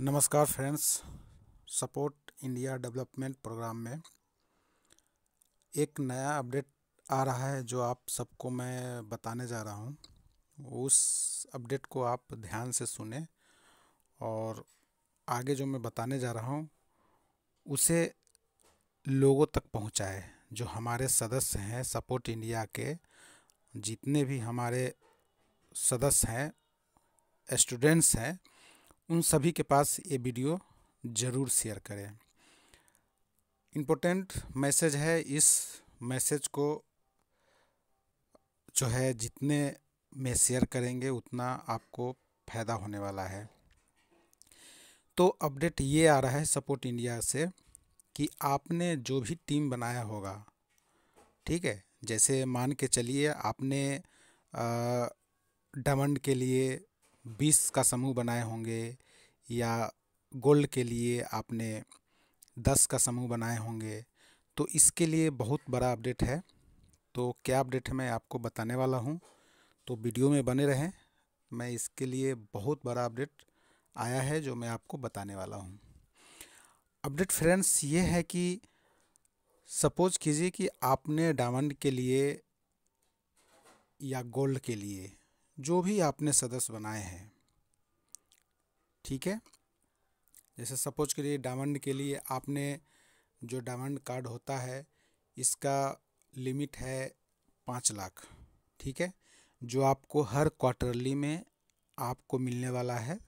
नमस्कार friends support India development programme में एक नया अपडेट आ रहा है जो आप सबको मैं बताने जा रहा हूँ उस अपडेट को आप ध्यान से सुने और आगे जो मैं बताने जा रहा हूँ उसे लोगों तक पहुँचाए जो हमारे सदस्य हैं सपोर्ट इंडिया के जितने भी हमारे सदस्य हैं स्टूडेंट्स हैं उन सभी के पास ये वीडियो ज़रूर शेयर करें इम्पोर्टेंट मैसेज है इस मैसेज को जो है जितने में शेयर करेंगे उतना आपको फ़ायदा होने वाला है तो अपडेट ये आ रहा है सपोर्ट इंडिया से कि आपने जो भी टीम बनाया होगा ठीक है जैसे मान के चलिए आपने डमंड के लिए बीस का समूह बनाए होंगे या गोल्ड के लिए आपने दस का समूह बनाए होंगे तो इसके लिए बहुत बड़ा अपडेट है तो क्या अपडेट है मैं आपको बताने वाला हूँ तो वीडियो में बने रहें मैं इसके लिए बहुत बड़ा अपडेट आया है जो मैं आपको बताने वाला हूँ अपडेट फ्रेंड्स ये है कि सपोज कीजिए कि आपने डायमंड के लिए या गोल्ड के लिए जो भी आपने सदस्य बनाए हैं ठीक है जैसे सपोज के लिए डायमंड के लिए आपने जो डायमंड कार्ड होता है इसका लिमिट है पाँच लाख ठीक है जो आपको हर क्वार्टरली में आपको मिलने वाला है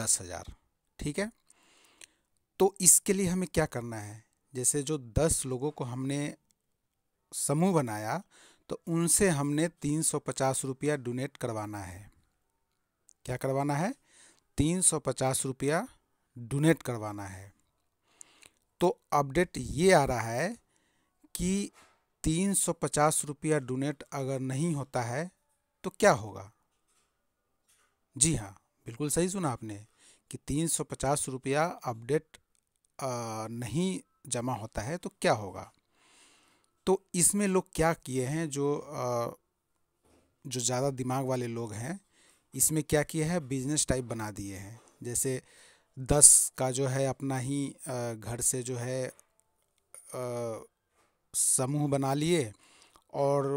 दस हज़ार ठीक है तो इसके लिए हमें क्या करना है जैसे जो दस लोगों को हमने समूह बनाया तो उनसे हमने तीन सौ पचास रुपया डोनेट करवाना है क्या करवाना है तीन सौ पचास रुपया डोनेट करवाना है तो अपडेट ये आ रहा है कि तीन सौ पचास रुपया डोनेट अगर नहीं होता है तो क्या होगा जी हाँ बिल्कुल सही सुना आपने कि तीन सौ पचास रुपया अपडेट नहीं जमा होता है तो क्या होगा तो इसमें लोग क्या किए हैं जो जो ज़्यादा दिमाग वाले लोग हैं इसमें क्या किए हैं बिजनेस टाइप बना दिए हैं जैसे दस का जो है अपना ही घर से जो है समूह बना लिए और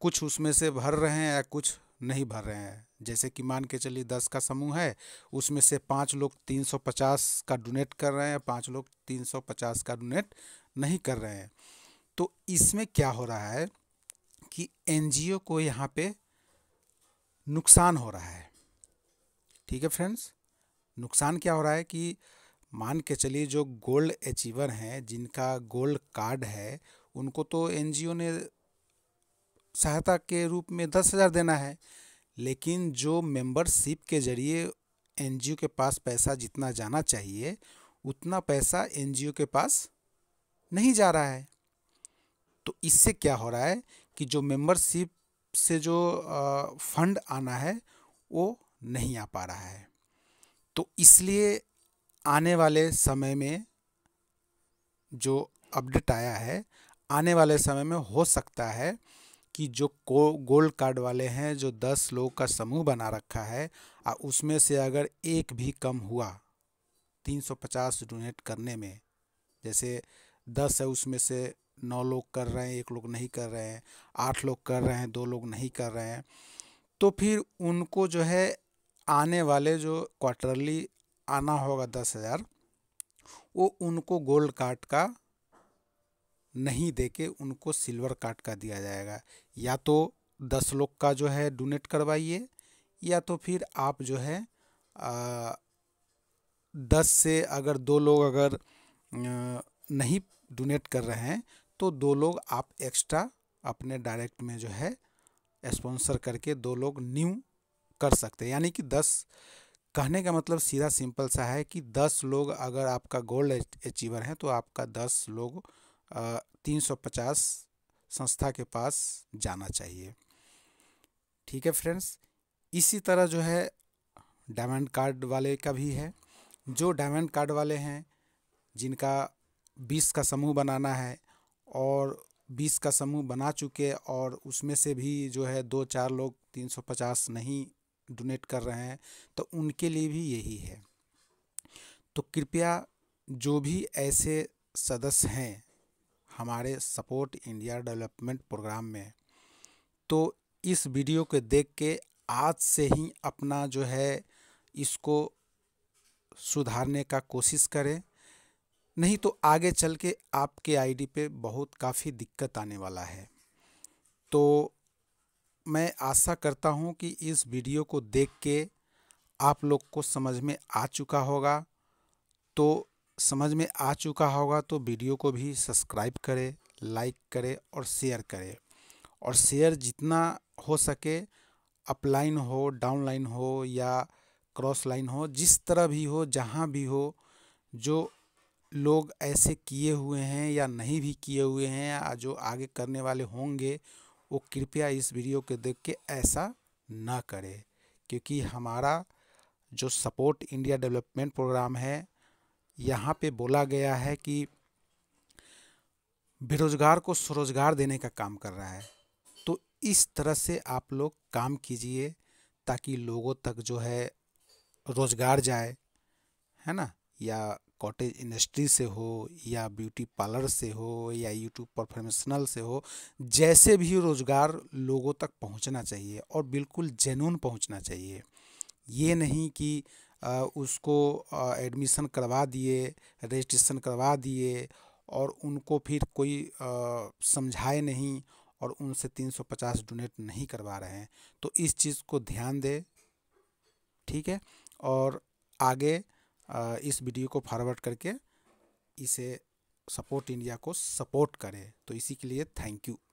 कुछ उसमें से भर रहे हैं या कुछ नहीं भर रहे हैं जैसे कि मान के चलिए दस का समूह है उसमें से पाँच लोग तीन सौ पचास का डोनेट कर रहे हैं पाँच लोग तीन सौ पचास का डोनेट नहीं कर रहे हैं तो इसमें क्या हो रहा है कि एनजीओ को यहाँ पे नुकसान हो रहा है ठीक है फ्रेंड्स नुकसान क्या हो रहा है कि मान के चलिए जो गोल्ड अचीवर हैं जिनका गोल्ड कार्ड है उनको तो एनजीओ ने सहायता के रूप में दस हज़ार देना है लेकिन जो मेंबरशिप के जरिए एनजीओ के पास पैसा जितना जाना चाहिए उतना पैसा एनजीओ के पास नहीं जा रहा है तो इससे क्या हो रहा है कि जो मेंबरशिप से जो फंड आना है वो नहीं आ पा रहा है तो इसलिए आने वाले समय में जो अपडेट आया है आने वाले समय में हो सकता है कि जो को गोल्ड कार्ड वाले हैं जो दस लोग का समूह बना रखा है और उसमें से अगर एक भी कम हुआ तीन सौ पचास डोनेट करने में जैसे दस है उसमें से नौ लोग कर रहे हैं एक लोग नहीं कर रहे हैं आठ लोग कर रहे हैं दो लोग नहीं कर रहे हैं तो फिर उनको जो है आने वाले जो क्वार्टरली आना होगा दस हज़ार वो उनको गोल्ड कार्ड का नहीं दे के उनको सिल्वर कार्ड का दिया जाएगा या तो दस लोग का जो है डोनेट करवाइए या तो फिर आप जो है आ, दस से अगर दो लोग अगर नहीं डोनेट कर रहे हैं तो दो लोग आप एक्स्ट्रा अपने डायरेक्ट में जो है स्पॉन्सर करके दो लोग न्यू कर सकते हैं यानी कि दस कहने का मतलब सीधा सिंपल सा है कि दस लोग अगर आपका गोल्ड अचीवर है तो आपका दस लोग तीन सौ पचास संस्था के पास जाना चाहिए ठीक है फ्रेंड्स इसी तरह जो है डायमंड कार्ड वाले का भी है जो डायमंड कार्ड वाले हैं जिनका बीस का समूह बनाना है और बीस का समूह बना चुके और उसमें से भी जो है दो चार लोग तीन सौ पचास नहीं डोनेट कर रहे हैं तो उनके लिए भी यही है तो कृपया जो भी ऐसे सदस्य हैं हमारे सपोर्ट इंडिया डेवलपमेंट प्रोग्राम में तो इस वीडियो को देख के आज से ही अपना जो है इसको सुधारने का कोशिश करें नहीं तो आगे चल के आपके आईडी पे बहुत काफ़ी दिक्कत आने वाला है तो मैं आशा करता हूँ कि इस वीडियो को देख के आप लोग को समझ में आ चुका होगा तो समझ में आ चुका होगा तो वीडियो को भी सब्सक्राइब करें लाइक करें और शेयर करें और शेयर जितना हो सके अपलाइन हो डाउनलाइन हो या क्रॉस लाइन हो जिस तरह भी हो जहाँ भी हो जो लोग ऐसे किए हुए हैं या नहीं भी किए हुए हैं जो आगे करने वाले होंगे वो कृपया इस वीडियो को देख के ऐसा ना करें क्योंकि हमारा जो सपोर्ट इंडिया डेवलपमेंट प्रोग्राम है यहाँ पे बोला गया है कि बेरोजगार को स्वरोजगार देने का काम कर रहा है तो इस तरह से आप लोग काम कीजिए ताकि लोगों तक जो है रोज़गार जाए है ना या कॉटेज इंडस्ट्री से हो या ब्यूटी पार्लर से हो या यूट्यूब प्रोफेशनल से हो जैसे भी रोज़गार लोगों तक पहुंचना चाहिए और बिल्कुल जेनून पहुंचना चाहिए ये नहीं कि उसको एडमिशन करवा दिए रजिस्ट्रेशन करवा दिए और उनको फिर कोई समझाए नहीं और उनसे 350 डोनेट नहीं करवा रहे हैं तो इस चीज़ को ध्यान दे ठीक है और आगे इस वीडियो को फॉरवर्ड करके इसे सपोर्ट इंडिया को सपोर्ट करें तो इसी के लिए थैंक यू